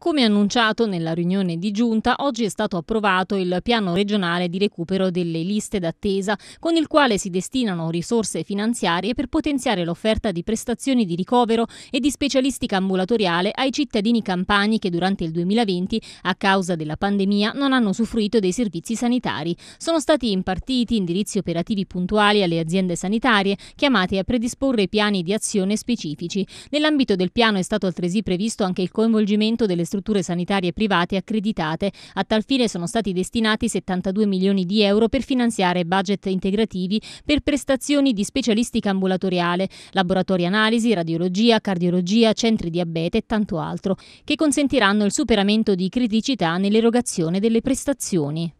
Come annunciato nella riunione di giunta, oggi è stato approvato il piano regionale di recupero delle liste d'attesa, con il quale si destinano risorse finanziarie per potenziare l'offerta di prestazioni di ricovero e di specialistica ambulatoriale ai cittadini campani che durante il 2020, a causa della pandemia, non hanno usufruito dei servizi sanitari. Sono stati impartiti indirizzi operativi puntuali alle aziende sanitarie chiamate a predisporre piani di azione specifici. Nell'ambito del piano è stato altresì previsto anche il coinvolgimento delle strutture sanitarie private accreditate. A tal fine sono stati destinati 72 milioni di euro per finanziare budget integrativi per prestazioni di specialistica ambulatoriale, laboratori analisi, radiologia, cardiologia, centri diabete e tanto altro, che consentiranno il superamento di criticità nell'erogazione delle prestazioni.